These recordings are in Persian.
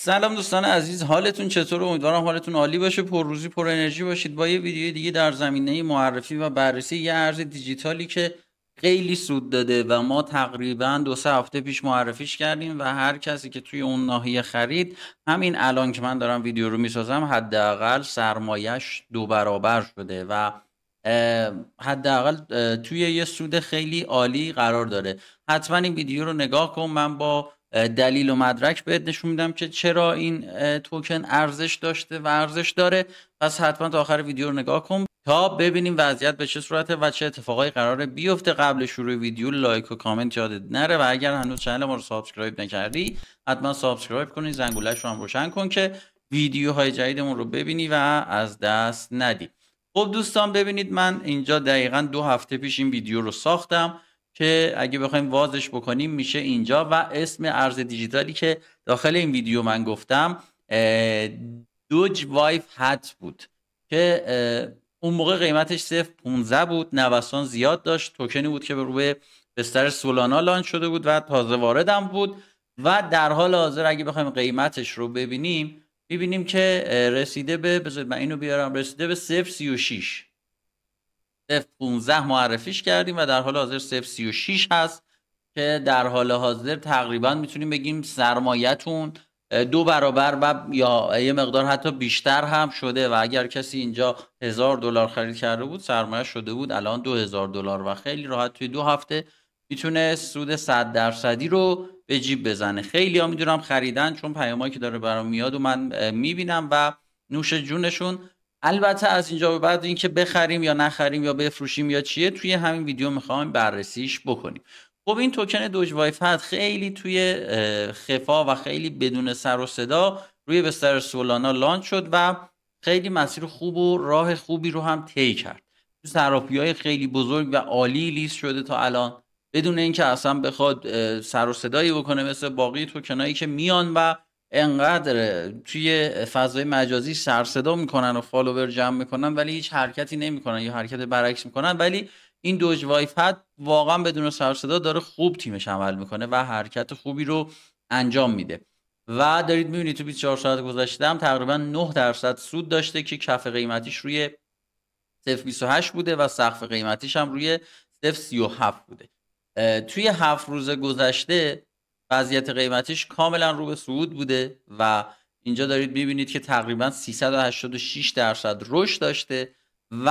سلام دوستان عزیز حالتون چطور امیدوارم حالتون عالی باشه پرروزی پر انرژی باشید با یه ویدیو دیگه در زمینه معرفی و بررسی یه ارز دیجیتالی که خیلی سود داده و ما تقریبا دو سه هفته پیش معرفیش کردیم و هر کسی که توی اون ناحیه خرید همین الان که من دارم ویدیو رو میسازم حداقل سرمایهش دو برابر شده و حداقل توی یه سود خیلی عالی قرار داره حتما این ویدیو رو نگاه کن من با دلیل و مدرک بهت نشون میدم که چرا این توکن ارزش داشته و ارزش داره پس حتما تا آخر ویدیو رو نگاه کن تا ببینیم وضعیت به چه صورته و چه اتفاقای قراره بیفته قبل شروع ویدیو لایک و کامنت یادت نره و اگر هنوز چنل ما رو سابسکرایب نکردی حتما سابسکرایب کنی زنگولش رو هم روشن کن که ویدیوهای جدیدمون رو ببینی و از دست ندی خب دوستان ببینید من اینجا دقیقا دو هفته پیش این ویدیو رو ساختم که اگه بخوایم وازش بکنیم میشه اینجا و اسم ارز دیجیتالی که داخل این ویدیو من گفتم دوج وایف هت بود که اون موقع قیمتش صرف 15 بود نوسان زیاد داشت توکنی بود که به روی بستر سولانا لانچ شده بود و تازه واردم بود و در حال حاضر اگه بخوایم قیمتش رو ببینیم ببینیم که رسیده به بذارید من اینو بیارم رسیده به 036 15 معرفیش کردیم و در حال حاضر 036 هست که در حال حاضر تقریبا میتونیم بگیم سرمایتون دو برابر و یا یه مقدار حتی بیشتر هم شده و اگر کسی اینجا هزار دلار خرید کرده بود سرمایه شده بود الان دو هزار دلار و خیلی راحت توی دو هفته میتونه سود صد درصدی رو به جیب بزنه خیلی ها میدونم خریدن چون پیامایی که داره برام میاد و من میبینم و نوش جونشون البته از اینجا به بعد اینکه بخریم یا نخریم یا بفروشیم یا چیه توی همین ویدیو میخوایم بررسیش بکنیم خب این توکن دوج وایفت خیلی توی خفا و خیلی بدون سر و صدا روی بستر سولانا لانچ شد و خیلی مسیر خوب و راه خوبی رو هم طی کرد تو صرافی های خیلی بزرگ و عالی لیست شده تا الان بدون اینکه اصلا بخواد سر و صدایی بکنه مثل باقی توکنایی که میان و انقدر توی فضای مجازی سر صدا میکنن و فالوور جمع میکنن ولی هیچ حرکتی نمیکنن یا حرکت برعکس میکنن ولی این دوج وایفت واقعا بدون سر صدا داره خوب تیمش عمل میکنه و حرکت خوبی رو انجام میده و دارید میبینید تو 24 ساعت گذشته هم تقریبا 9 درصد سود داشته که کف قیمتیش روی 0.28 بوده و سقف قیمتیش هم روی 0.37 بوده توی هفت روز گذشته وضعیت قیمتش کاملا رو به صعود بوده و اینجا دارید میبینید که تقریبا 386 درصد رشد داشته و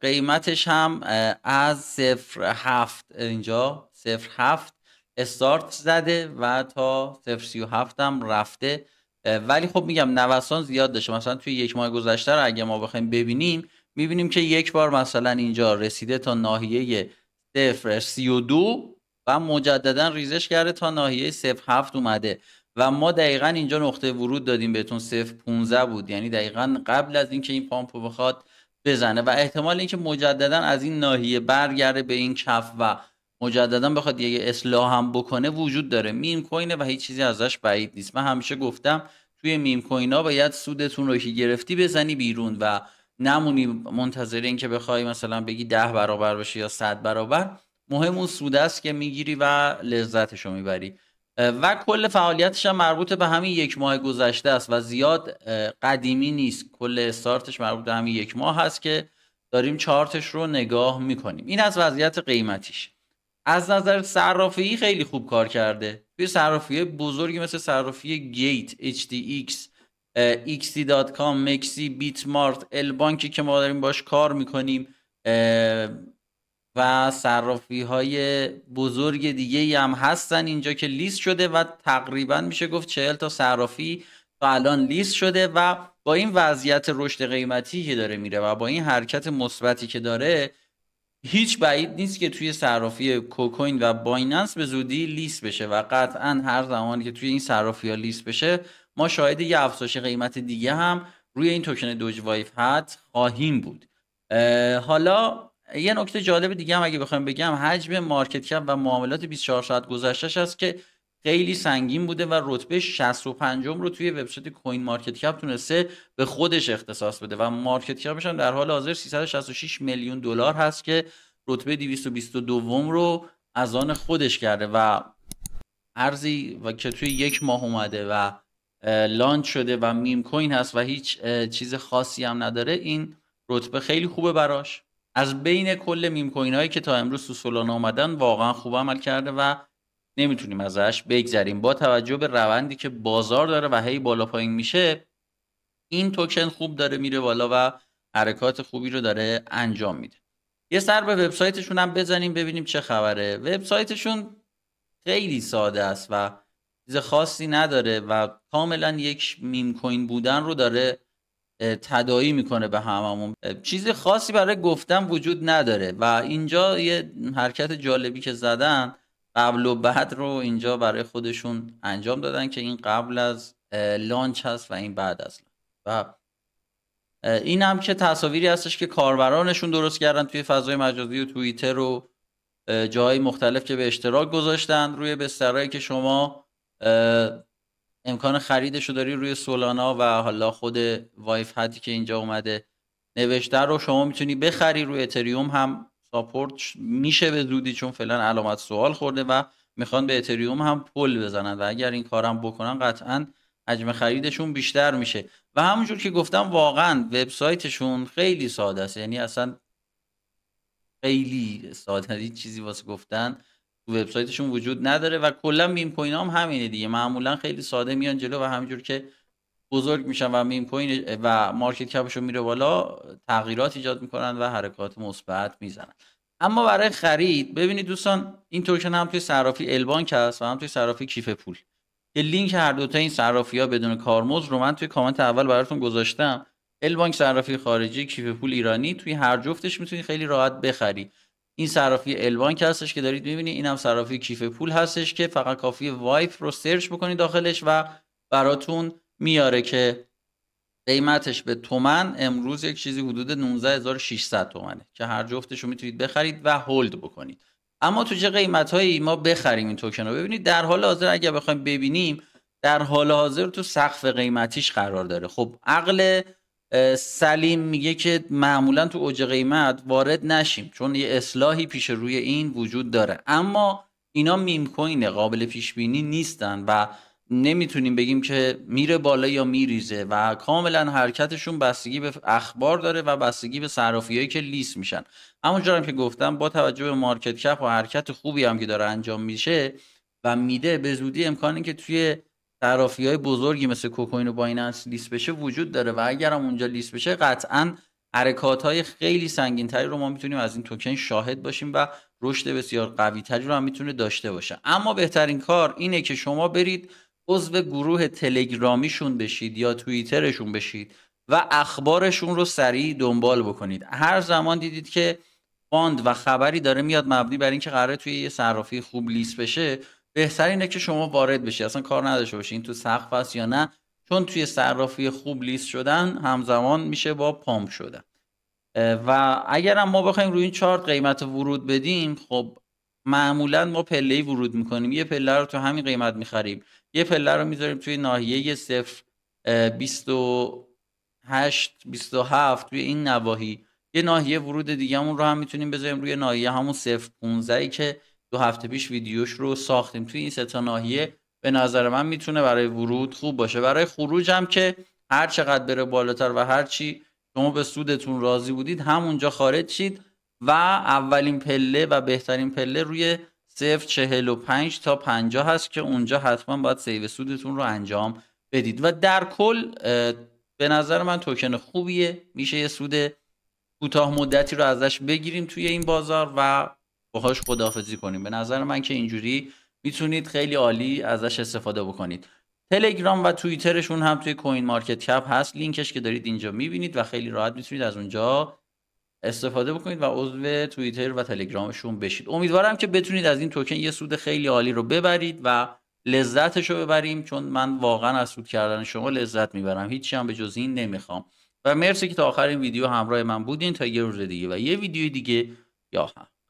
قیمتش هم از 0.7 اینجا 0.7 هفت استارت زده و تا 0.37 هم رفته ولی خب میگم نوسان زیاد داشته مثلا توی یک ماه گذشته رو اگه ما بخوایم ببینیم میبینیم که یک بار مثلا اینجا رسیده تا ناحیه 0.32 و مجددا ریزش کرده تا ناحیه 07 اومده و ما دقیقا اینجا نقطه ورود دادیم بهتون 015 بود یعنی دقیقا قبل از اینکه این پامپ رو بخواد بزنه و احتمال اینکه مجددا از این ناحیه برگرده به این کف و مجددا بخواد یه اصلاح هم بکنه وجود داره میم کوینه و هیچ چیزی ازش بعید نیست من همیشه گفتم توی میم کوین ها باید سودتون رو که گرفتی بزنی بیرون و نمونی منتظر اینکه بخوای مثلا بگی ده برابر بشه یا صد برابر مهم اون سوده است که میگیری و لذتش رو میبری و کل فعالیتش هم مربوط به همین یک ماه گذشته است و زیاد قدیمی نیست کل استارتش مربوط به همین یک ماه هست که داریم چارتش رو نگاه میکنیم این از وضعیت قیمتیش از نظر صرافی خیلی خوب کار کرده توی صرافی بزرگی مثل صرافی گیت HDX کام، مکسی بیت مارت البانکی که ما داریم باش کار میکنیم و صرافی های بزرگ دیگه ای هم هستن اینجا که لیست شده و تقریبا میشه گفت چهل تا صرافی تا الان لیست شده و با این وضعیت رشد قیمتی که داره میره و با این حرکت مثبتی که داره هیچ بعید نیست که توی صرافی کوکوین و بایننس به زودی لیست بشه و قطعا هر زمانی که توی این صرافی ها لیست بشه ما شاهد یه افزایش قیمت دیگه هم روی این توکن دوج وایف هات خواهیم بود حالا یه نکته جالب دیگه هم اگه بخوایم بگم حجم مارکت کپ و معاملات 24 ساعت گذشتهش است که خیلی سنگین بوده و رتبه 65 رو توی وبسایت کوین مارکت کپ تونسته به خودش اختصاص بده و مارکت کپش هم در حال حاضر 366 میلیون دلار هست که رتبه 222 رو از آن خودش کرده و ارزی و که توی یک ماه اومده و لانچ شده و میم کوین هست و هیچ چیز خاصی هم نداره این رتبه خیلی خوبه براش از بین کل میم کوین هایی که تا امروز تو سولانا اومدن واقعا خوب عمل کرده و نمیتونیم ازش بگذریم با توجه به روندی که بازار داره و هی بالا پایین میشه این توکن خوب داره میره بالا و حرکات خوبی رو داره انجام میده یه سر به وبسایتشون هم بزنیم ببینیم چه خبره وبسایتشون خیلی ساده است و چیز خاصی نداره و کاملا یک میم کوین بودن رو داره تدایی میکنه به هممون چیزی خاصی برای گفتن وجود نداره و اینجا یه حرکت جالبی که زدن قبل و بعد رو اینجا برای خودشون انجام دادن که این قبل از لانچ هست و این بعد از لانچ و این هم که تصاویری هستش که کاربرانشون درست کردن توی فضای مجازی و توییتر و جاهای مختلف که به اشتراک گذاشتن روی بسترهایی که شما امکان خریدش رو داری روی سولانا و حالا خود وایف هدی که اینجا اومده نوشته رو شما میتونی بخری روی اتریوم هم ساپورت میشه به زودی چون فعلا علامت سوال خورده و میخوان به اتریوم هم پل بزنن و اگر این کارم بکنن قطعا حجم خریدشون بیشتر میشه و همونجور که گفتم واقعا وبسایتشون خیلی ساده است یعنی اصلا خیلی ساده چیزی واسه گفتن وبسایتشون وجود نداره و کلا میم کوین هم همینه دیگه معمولا خیلی ساده میان جلو و همینجور که بزرگ میشن و میم کوین و مارکت کپشون میره بالا تغییرات ایجاد میکنن و حرکات مثبت میزنن اما برای خرید ببینید دوستان این توکن هم توی صرافی البانک هست و هم توی صرافی کیف پول که لینک هر دوتا این صرافی ها بدون کارمز رو من توی کامنت اول براتون گذاشتم البانک صرافی خارجی کیف پول ایرانی توی هر جفتش میتونی خیلی راحت بخری این صرافی البانک هستش که دارید میبینید این هم صرافی کیف پول هستش که فقط کافی وایف رو سرچ بکنید داخلش و براتون میاره که قیمتش به تومن امروز یک چیزی حدود 19600 تومنه که هر جفتش رو میتونید بخرید و هولد بکنید اما تو چه قیمت هایی ما بخریم این توکن رو ببینید در حال حاضر اگر بخوایم ببینیم در حال حاضر تو سقف قیمتیش قرار داره خب عقل سلیم میگه که معمولا تو اوج قیمت وارد نشیم چون یه اصلاحی پیش روی این وجود داره اما اینا میم کوین قابل پیش بینی نیستن و نمیتونیم بگیم که میره بالا یا میریزه و کاملا حرکتشون بستگی به اخبار داره و بستگی به صرافیهایی که لیست میشن اما هم که گفتم با توجه به مارکت کپ و حرکت خوبی هم که داره انجام میشه و میده به زودی امکانی که توی صرافی های بزرگی مثل کوکوین و بایننس لیست بشه وجود داره و اگر هم اونجا لیست بشه قطعا حرکات های خیلی سنگین تری رو ما میتونیم از این توکن شاهد باشیم و رشد بسیار قوی تری رو هم میتونه داشته باشه اما بهترین کار اینه که شما برید عضو گروه تلگرامیشون بشید یا توییترشون بشید و اخبارشون رو سریع دنبال بکنید هر زمان دیدید که باند و خبری داره میاد مبنی بر اینکه قرار توی یه صرافی خوب لیست بشه بهتر اینه که شما وارد بشی اصلا کار نداشته باشی این تو سقف است یا نه چون توی صرافی خوب لیست شدن همزمان میشه با پامپ شدن و اگرم ما بخوایم روی این چارت قیمت ورود بدیم خب معمولا ما پله ورود میکنیم یه پله رو تو همین قیمت میخریم یه پله رو میذاریم توی ناحیه صفر 28 27 توی این نواحی یه ناحیه ورود دیگهمون رو هم میتونیم بذاریم روی ناحیه همون صفر 15 که دو هفته پیش ویدیوش رو ساختیم توی این ستا ناحیه به نظر من میتونه برای ورود خوب باشه برای خروج هم که هر چقدر بره بالاتر و هر چی شما به سودتون راضی بودید همونجا خارج شید و اولین پله و بهترین پله روی 0.45 چهل و پنج تا 50 هست که اونجا حتما باید سیو سودتون رو انجام بدید و در کل به نظر من توکن خوبیه میشه یه سود کوتاه مدتی رو ازش بگیریم توی این بازار و باهاش خداحافظی کنیم به نظر من که اینجوری میتونید خیلی عالی ازش استفاده بکنید تلگرام و توییترشون هم توی کوین مارکت کپ هست لینکش که دارید اینجا میبینید و خیلی راحت میتونید از اونجا استفاده بکنید و عضو توییتر و تلگرامشون بشید امیدوارم که بتونید از این توکن یه سود خیلی عالی رو ببرید و لذتش ببریم چون من واقعا از سود کردن شما لذت میبرم هیچی هم به جز این نمیخوام و مرسی که تا آخر ویدیو همراه من بودین تا یه روز دیگه و یه ویدیو دیگه یا